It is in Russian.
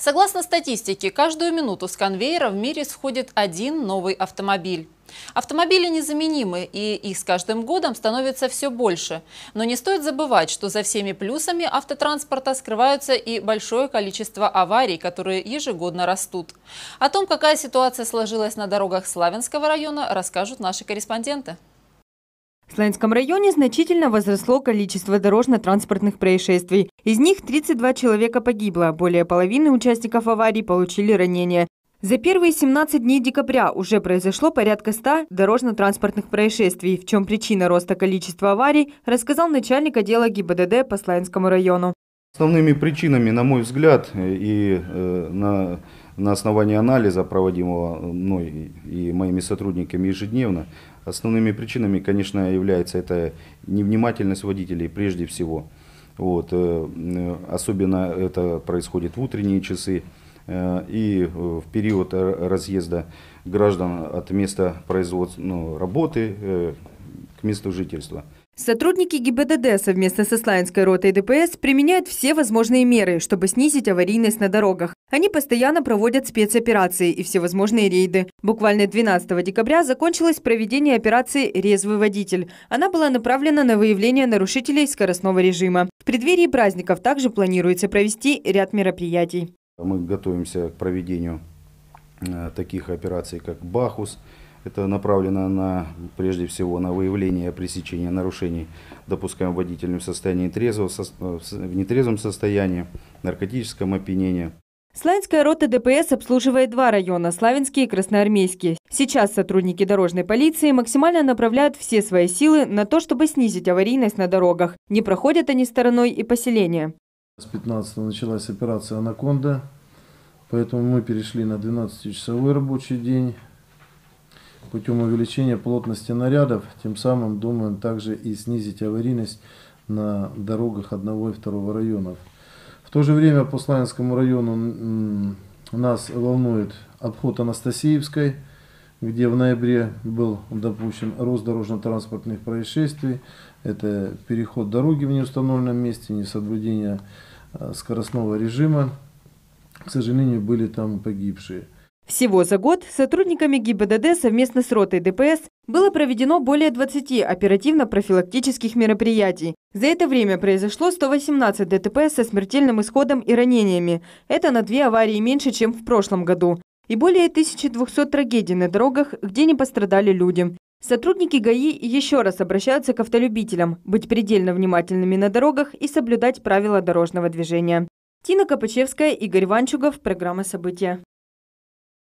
Согласно статистике, каждую минуту с конвейера в мире сходит один новый автомобиль. Автомобили незаменимы, и их с каждым годом становится все больше. Но не стоит забывать, что за всеми плюсами автотранспорта скрываются и большое количество аварий, которые ежегодно растут. О том, какая ситуация сложилась на дорогах Славянского района, расскажут наши корреспонденты. В Славянском районе значительно возросло количество дорожно-транспортных происшествий. Из них 32 человека погибло, более половины участников аварий получили ранения. За первые 17 дней декабря уже произошло порядка 100 дорожно-транспортных происшествий. В чем причина роста количества аварий, рассказал начальник отдела ГИБДД по Славянскому району. Основными причинами, на мой взгляд, и э, на, на основании анализа, проводимого мной и моими сотрудниками ежедневно, Основными причинами, конечно, является это невнимательность водителей прежде всего. Вот. Э, э, особенно это происходит в утренние часы э, и в период разъезда граждан от места производства ну, работы к месту жительства. Сотрудники ГИБДД совместно со Славянской ротой ДПС применяют все возможные меры, чтобы снизить аварийность на дорогах. Они постоянно проводят спецоперации и всевозможные рейды. Буквально 12 декабря закончилось проведение операции «Резвый водитель». Она была направлена на выявление нарушителей скоростного режима. В преддверии праздников также планируется провести ряд мероприятий. Мы готовимся к проведению э, таких операций, как «Бахус», это направлено на, прежде всего на выявление и пресечение нарушений, допускаем водителем в состоянии трезвого, э, в нетрезвом состоянии, наркотическом опьянении. Славянская рота ДПС обслуживает два района – Славянский и Красноармейский. Сейчас сотрудники дорожной полиции максимально направляют все свои силы на то, чтобы снизить аварийность на дорогах. Не проходят они стороной и поселения. С 15 началась операция «Анаконда», поэтому мы перешли на 12-часовой рабочий день – путем увеличения плотности нарядов, тем самым думаем также и снизить аварийность на дорогах одного и второго районов. В то же время по Славянскому району нас волнует обход Анастасиевской, где в ноябре был допущен рост дорожно-транспортных происшествий. Это переход дороги в неустановленном месте, несоблюдение э, скоростного режима. К сожалению, были там погибшие. Всего за год сотрудниками ГИБДД совместно с ротой ДПС было проведено более 20 оперативно-профилактических мероприятий. За это время произошло 118 ДТП со смертельным исходом и ранениями. Это на две аварии меньше, чем в прошлом году. И более 1200 трагедий на дорогах, где не пострадали люди. Сотрудники ГАИ еще раз обращаются к автолюбителям быть предельно внимательными на дорогах и соблюдать правила дорожного движения. Тина Капачевская, Игорь Ванчугов, программа «События».